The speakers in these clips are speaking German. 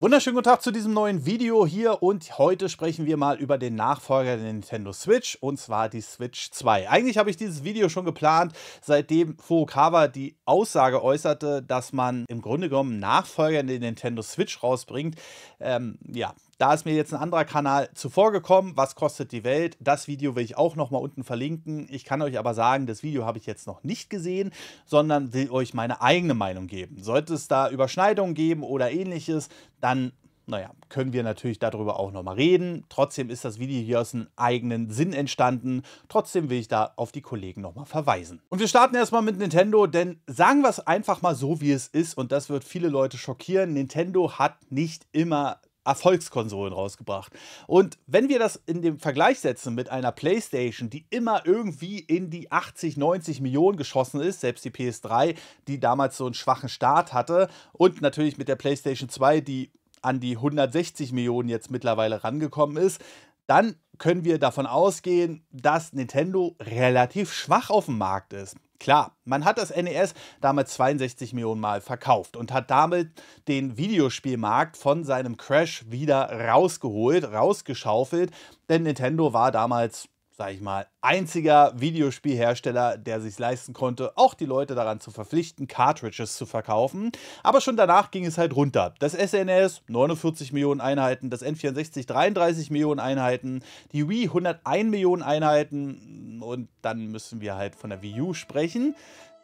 Wunderschönen guten Tag zu diesem neuen Video hier und heute sprechen wir mal über den Nachfolger der Nintendo Switch und zwar die Switch 2. Eigentlich habe ich dieses Video schon geplant, seitdem Furukawa die Aussage äußerte, dass man im Grunde genommen Nachfolger der Nintendo Switch rausbringt. Ähm, ja, da ist mir jetzt ein anderer Kanal zuvor gekommen, was kostet die Welt? Das Video will ich auch nochmal unten verlinken. Ich kann euch aber sagen, das Video habe ich jetzt noch nicht gesehen, sondern will euch meine eigene Meinung geben. Sollte es da Überschneidungen geben oder ähnliches, dann naja, können wir natürlich darüber auch nochmal reden. Trotzdem ist das Video hier aus einem eigenen Sinn entstanden. Trotzdem will ich da auf die Kollegen nochmal verweisen. Und wir starten erstmal mit Nintendo, denn sagen wir es einfach mal so, wie es ist, und das wird viele Leute schockieren. Nintendo hat nicht immer Erfolgskonsolen rausgebracht. Und wenn wir das in dem Vergleich setzen mit einer PlayStation, die immer irgendwie in die 80, 90 Millionen geschossen ist, selbst die PS3, die damals so einen schwachen Start hatte, und natürlich mit der PlayStation 2, die an die 160 Millionen jetzt mittlerweile rangekommen ist, dann können wir davon ausgehen, dass Nintendo relativ schwach auf dem Markt ist. Klar, man hat das NES damals 62 Millionen Mal verkauft und hat damit den Videospielmarkt von seinem Crash wieder rausgeholt, rausgeschaufelt, denn Nintendo war damals sage ich mal, einziger Videospielhersteller, der sich leisten konnte, auch die Leute daran zu verpflichten, Cartridges zu verkaufen. Aber schon danach ging es halt runter. Das SNES 49 Millionen Einheiten, das N64 33 Millionen Einheiten, die Wii 101 Millionen Einheiten und dann müssen wir halt von der Wii U sprechen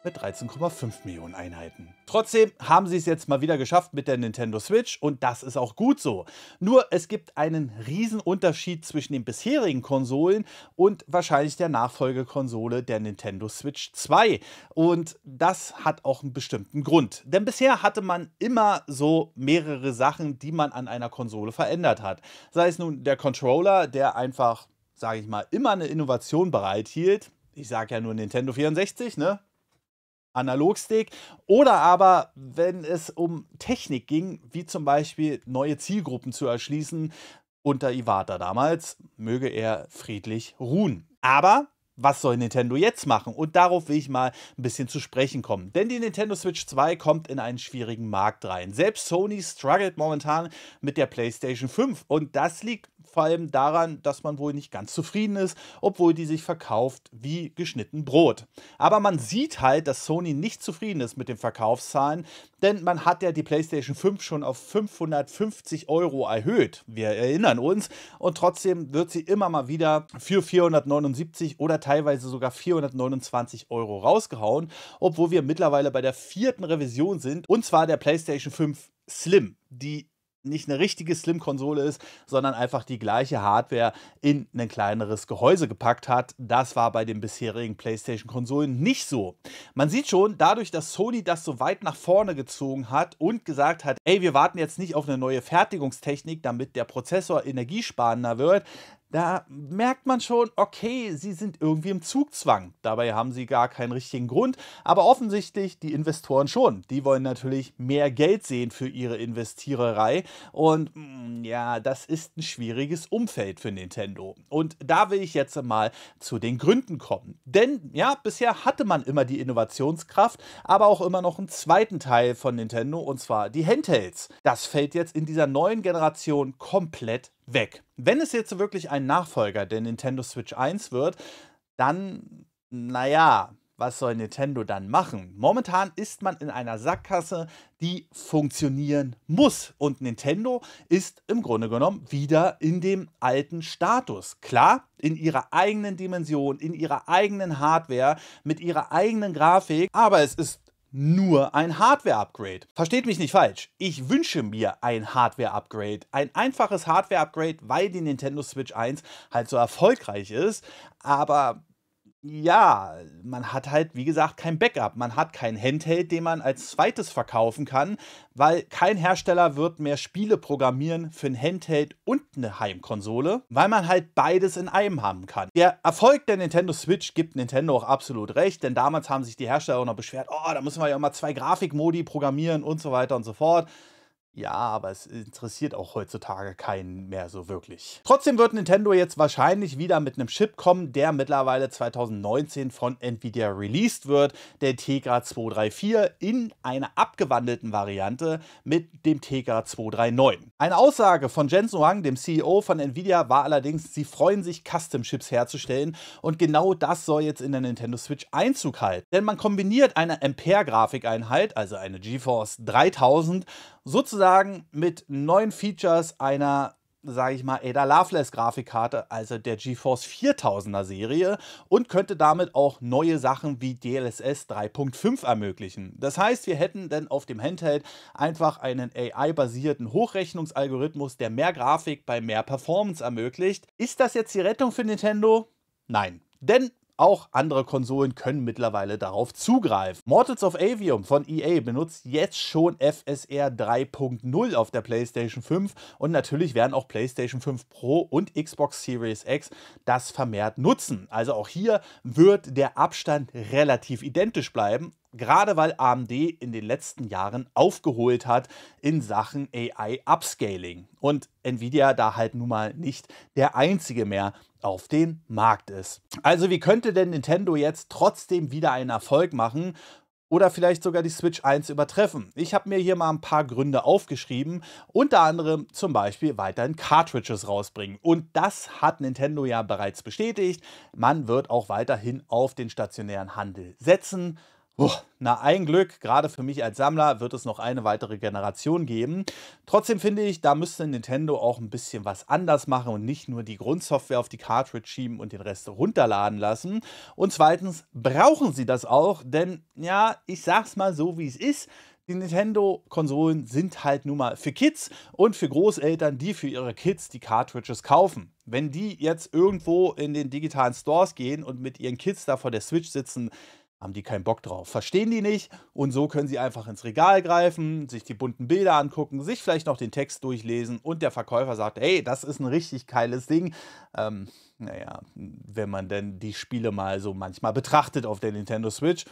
mit 13,5 Millionen Einheiten. Trotzdem haben sie es jetzt mal wieder geschafft mit der Nintendo Switch und das ist auch gut so. Nur es gibt einen riesen Unterschied zwischen den bisherigen Konsolen und wahrscheinlich der Nachfolgekonsole der Nintendo Switch 2 und das hat auch einen bestimmten Grund. Denn bisher hatte man immer so mehrere Sachen, die man an einer Konsole verändert hat. Sei es nun der Controller, der einfach sage ich mal, immer eine Innovation bereithielt. Ich sage ja nur Nintendo 64, ne? Analogstick. Oder aber, wenn es um Technik ging, wie zum Beispiel neue Zielgruppen zu erschließen, unter Iwata damals, möge er friedlich ruhen. Aber was soll Nintendo jetzt machen? Und darauf will ich mal ein bisschen zu sprechen kommen. Denn die Nintendo Switch 2 kommt in einen schwierigen Markt rein. Selbst Sony struggelt momentan mit der PlayStation 5 und das liegt vor allem daran, dass man wohl nicht ganz zufrieden ist, obwohl die sich verkauft wie geschnitten Brot. Aber man sieht halt, dass Sony nicht zufrieden ist mit den Verkaufszahlen, denn man hat ja die PlayStation 5 schon auf 550 Euro erhöht. Wir erinnern uns. Und trotzdem wird sie immer mal wieder für 479 oder teilweise sogar 429 Euro rausgehauen, obwohl wir mittlerweile bei der vierten Revision sind, und zwar der PlayStation 5 Slim, die nicht eine richtige Slim-Konsole ist, sondern einfach die gleiche Hardware in ein kleineres Gehäuse gepackt hat. Das war bei den bisherigen PlayStation-Konsolen nicht so. Man sieht schon, dadurch, dass Sony das so weit nach vorne gezogen hat und gesagt hat, ey, wir warten jetzt nicht auf eine neue Fertigungstechnik, damit der Prozessor energiesparender wird, da merkt man schon, okay, sie sind irgendwie im Zugzwang. Dabei haben sie gar keinen richtigen Grund, aber offensichtlich die Investoren schon. Die wollen natürlich mehr Geld sehen für ihre Investiererei und mm, ja, das ist ein schwieriges Umfeld für Nintendo. Und da will ich jetzt mal zu den Gründen kommen. Denn ja, bisher hatte man immer die Innovationskraft, aber auch immer noch einen zweiten Teil von Nintendo und zwar die Handhelds. Das fällt jetzt in dieser neuen Generation komplett weg. Wenn es jetzt wirklich ein Nachfolger der Nintendo Switch 1 wird, dann, naja, was soll Nintendo dann machen? Momentan ist man in einer Sackgasse, die funktionieren muss. Und Nintendo ist im Grunde genommen wieder in dem alten Status. Klar, in ihrer eigenen Dimension, in ihrer eigenen Hardware, mit ihrer eigenen Grafik, aber es ist nur ein Hardware-Upgrade. Versteht mich nicht falsch, ich wünsche mir ein Hardware-Upgrade. Ein einfaches Hardware-Upgrade, weil die Nintendo Switch 1 halt so erfolgreich ist. Aber ja, man hat halt, wie gesagt, kein Backup. Man hat kein Handheld, den man als zweites verkaufen kann, weil kein Hersteller wird mehr Spiele programmieren für ein Handheld und eine Heimkonsole, weil man halt beides in einem haben kann. Der Erfolg der Nintendo Switch gibt Nintendo auch absolut recht, denn damals haben sich die Hersteller auch noch beschwert, oh, da müssen wir ja mal zwei Grafikmodi programmieren und so weiter und so fort. Ja, aber es interessiert auch heutzutage keinen mehr so wirklich. Trotzdem wird Nintendo jetzt wahrscheinlich wieder mit einem Chip kommen, der mittlerweile 2019 von Nvidia released wird, der Tegra 234 in einer abgewandelten Variante mit dem Tegra 239. Eine Aussage von Jensen Huang, dem CEO von Nvidia, war allerdings, sie freuen sich, Custom-Chips herzustellen und genau das soll jetzt in der Nintendo Switch Einzug halten. Denn man kombiniert eine Ampere-Grafikeinheit, also eine GeForce 3000 sozusagen mit neuen Features einer sage ich mal, Ada Loveless Grafikkarte, also der GeForce 4000er Serie und könnte damit auch neue Sachen wie DLSS 3.5 ermöglichen. Das heißt, wir hätten dann auf dem Handheld einfach einen AI-basierten Hochrechnungsalgorithmus, der mehr Grafik bei mehr Performance ermöglicht. Ist das jetzt die Rettung für Nintendo? Nein. Denn auch andere Konsolen können mittlerweile darauf zugreifen. Mortals of Avium von EA benutzt jetzt schon FSR 3.0 auf der PlayStation 5 und natürlich werden auch PlayStation 5 Pro und Xbox Series X das vermehrt nutzen. Also auch hier wird der Abstand relativ identisch bleiben Gerade weil AMD in den letzten Jahren aufgeholt hat in Sachen AI-Upscaling und Nvidia da halt nun mal nicht der einzige mehr auf dem Markt ist. Also wie könnte denn Nintendo jetzt trotzdem wieder einen Erfolg machen? oder vielleicht sogar die Switch 1 übertreffen. Ich habe mir hier mal ein paar Gründe aufgeschrieben, unter anderem zum Beispiel weiterhin Cartridges rausbringen. Und das hat Nintendo ja bereits bestätigt. Man wird auch weiterhin auf den stationären Handel setzen. Oh, na ein Glück, gerade für mich als Sammler wird es noch eine weitere Generation geben. Trotzdem finde ich, da müsste Nintendo auch ein bisschen was anders machen und nicht nur die Grundsoftware auf die Cartridge schieben und den Rest runterladen lassen. Und zweitens brauchen sie das auch, denn ja, ich sag's mal so, wie es ist. Die Nintendo-Konsolen sind halt nun mal für Kids und für Großeltern, die für ihre Kids die Cartridges kaufen. Wenn die jetzt irgendwo in den digitalen Stores gehen und mit ihren Kids da vor der Switch sitzen, haben die keinen Bock drauf, verstehen die nicht und so können sie einfach ins Regal greifen, sich die bunten Bilder angucken, sich vielleicht noch den Text durchlesen und der Verkäufer sagt, hey, das ist ein richtig geiles Ding. Ähm, naja, wenn man denn die Spiele mal so manchmal betrachtet auf der Nintendo Switch.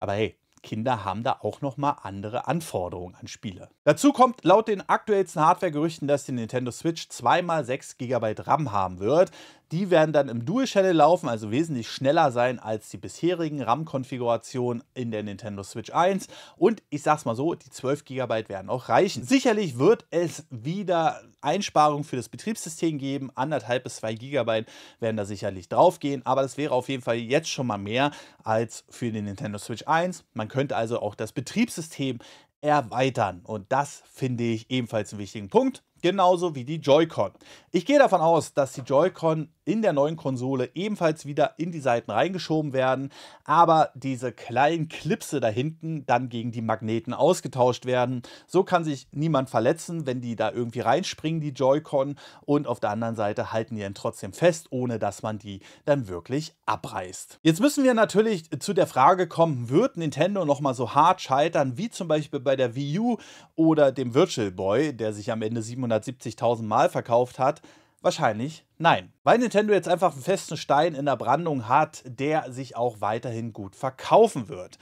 Aber hey, Kinder haben da auch nochmal andere Anforderungen an Spiele. Dazu kommt laut den aktuellsten Hardware-Gerüchten, dass die Nintendo Switch 2x6 GB RAM haben wird. Die werden dann im Dual Channel laufen, also wesentlich schneller sein als die bisherigen RAM-Konfigurationen in der Nintendo Switch 1. Und ich sag's mal so, die 12 GB werden auch reichen. Sicherlich wird es wieder Einsparungen für das Betriebssystem geben. Anderthalb bis 2 GB werden da sicherlich draufgehen, aber das wäre auf jeden Fall jetzt schon mal mehr als für die Nintendo Switch 1. Man könnte also auch das Betriebssystem erweitern. Und das finde ich ebenfalls einen wichtigen Punkt genauso wie die Joy-Con. Ich gehe davon aus, dass die Joy-Con in der neuen Konsole ebenfalls wieder in die Seiten reingeschoben werden, aber diese kleinen Klipse da hinten dann gegen die Magneten ausgetauscht werden. So kann sich niemand verletzen, wenn die da irgendwie reinspringen, die Joy-Con, und auf der anderen Seite halten die dann trotzdem fest, ohne dass man die dann wirklich abreißt. Jetzt müssen wir natürlich zu der Frage kommen, wird Nintendo nochmal so hart scheitern, wie zum Beispiel bei der Wii U oder dem Virtual Boy, der sich am Ende 700 270.000 Mal verkauft hat? Wahrscheinlich nein. Weil Nintendo jetzt einfach einen festen Stein in der Brandung hat, der sich auch weiterhin gut verkaufen wird.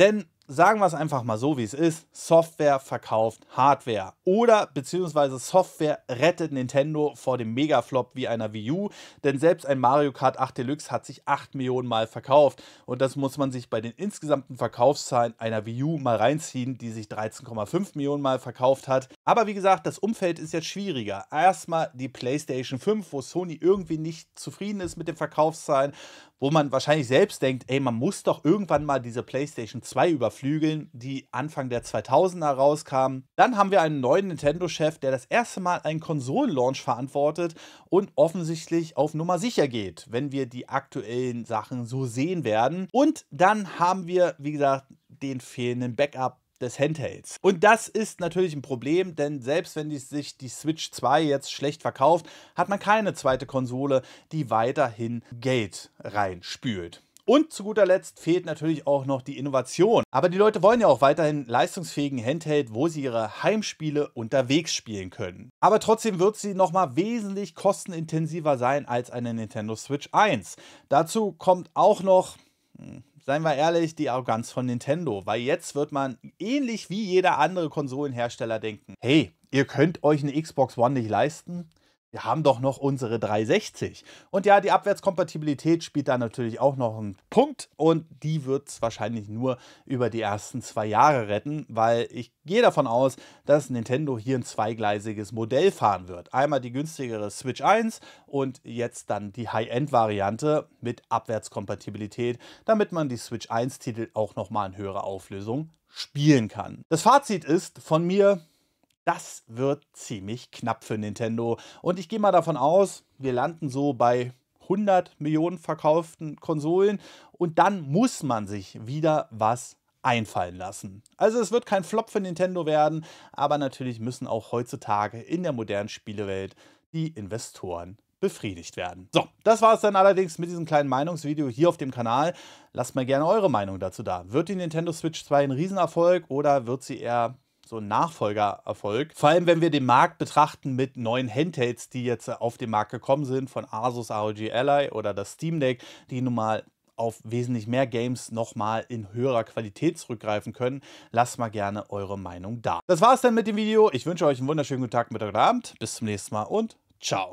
Denn sagen wir es einfach mal so, wie es ist, Software verkauft Hardware. Oder beziehungsweise Software rettet Nintendo vor dem Megaflop wie einer Wii U, denn selbst ein Mario Kart 8 Deluxe hat sich 8 Millionen Mal verkauft. Und das muss man sich bei den insgesamten Verkaufszahlen einer Wii U mal reinziehen, die sich 13,5 Millionen Mal verkauft hat. Aber wie gesagt, das Umfeld ist jetzt schwieriger. Erstmal die PlayStation 5, wo Sony irgendwie nicht zufrieden ist mit den Verkaufszahlen, wo man wahrscheinlich selbst denkt, ey, man muss doch irgendwann mal diese PlayStation 2 überflügeln, die Anfang der 2000er rauskam. Dann haben wir einen neuen Nintendo-Chef, der das erste Mal einen Konsolenlaunch verantwortet und offensichtlich auf Nummer sicher geht, wenn wir die aktuellen Sachen so sehen werden. Und dann haben wir, wie gesagt, den fehlenden Backup des Handhelds. Und das ist natürlich ein Problem, denn selbst wenn die, sich die Switch 2 jetzt schlecht verkauft, hat man keine zweite Konsole, die weiterhin Geld reinspült. Und zu guter Letzt fehlt natürlich auch noch die Innovation. Aber die Leute wollen ja auch weiterhin leistungsfähigen Handheld, wo sie ihre Heimspiele unterwegs spielen können. Aber trotzdem wird sie nochmal wesentlich kostenintensiver sein als eine Nintendo Switch 1. Dazu kommt auch noch, hm, seien wir ehrlich, die Arroganz von Nintendo, weil jetzt wird man ähnlich wie jeder andere Konsolenhersteller denken, hey, ihr könnt euch eine Xbox One nicht leisten, wir haben doch noch unsere 360. Und ja, die Abwärtskompatibilität spielt da natürlich auch noch einen Punkt und die wird es wahrscheinlich nur über die ersten zwei Jahre retten, weil ich gehe davon aus, dass Nintendo hier ein zweigleisiges Modell fahren wird. Einmal die günstigere Switch 1 und jetzt dann die High-End-Variante mit Abwärtskompatibilität, damit man die Switch 1-Titel auch nochmal in höherer Auflösung spielen kann. Das Fazit ist von mir, das wird ziemlich knapp für Nintendo. Und ich gehe mal davon aus, wir landen so bei 100 Millionen verkauften Konsolen. Und dann muss man sich wieder was einfallen lassen. Also es wird kein Flop für Nintendo werden, aber natürlich müssen auch heutzutage in der modernen Spielewelt die Investoren befriedigt werden. So, das war es dann allerdings mit diesem kleinen Meinungsvideo hier auf dem Kanal. Lasst mal gerne eure Meinung dazu da. Wird die Nintendo Switch 2 ein Riesenerfolg oder wird sie eher so ein Nachfolgererfolg. Vor allem, wenn wir den Markt betrachten mit neuen Handhelds, die jetzt äh, auf den Markt gekommen sind, von Asus ROG Ally oder das Steam Deck, die nun mal auf wesentlich mehr Games nochmal in höherer Qualität zurückgreifen können. Lasst mal gerne eure Meinung da. Das war's dann mit dem Video. Ich wünsche euch einen wunderschönen guten Tag, Mittag und Abend. Bis zum nächsten Mal und ciao.